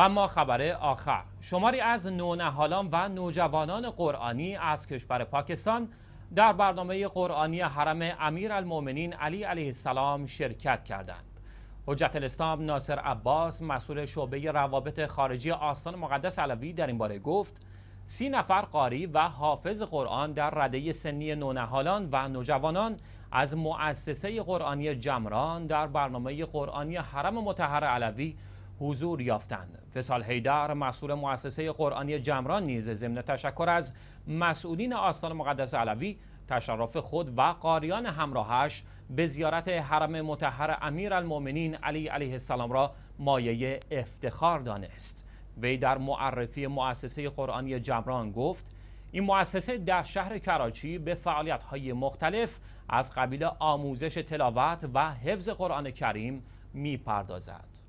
و ما خبر آخر شماری از نونهالان و نوجوانان قرآنی از کشور پاکستان در برنامه قرآنی حرم امیر المومنین علی علیه السلام شرکت کردند حجت الاسلام ناصر عباس مسئول شعبه روابط خارجی آستان مقدس علوی در این باره گفت سی نفر قاری و حافظ قرآن در رده سنی نونهالان و نوجوانان از مؤسسه قرآنی جمران در برنامه قرآنی حرم متحر علوی حضور یافتند فسال حیدر مسئول مؤسسه قرآنی جمران نیز ضمن تشکر از مسئولین آستان مقدس علوی تشرف خود و قاریان همراهش به زیارت حرم متحر امیرالمؤمنین علی علیه السلام را مایه افتخار دانست وی در معرفی مؤسسه قرآنی جمران گفت این مؤسسه در شهر کراچی به فعالیت‌های مختلف از قبیل آموزش تلاوت و حفظ قرآن کریم میپردازد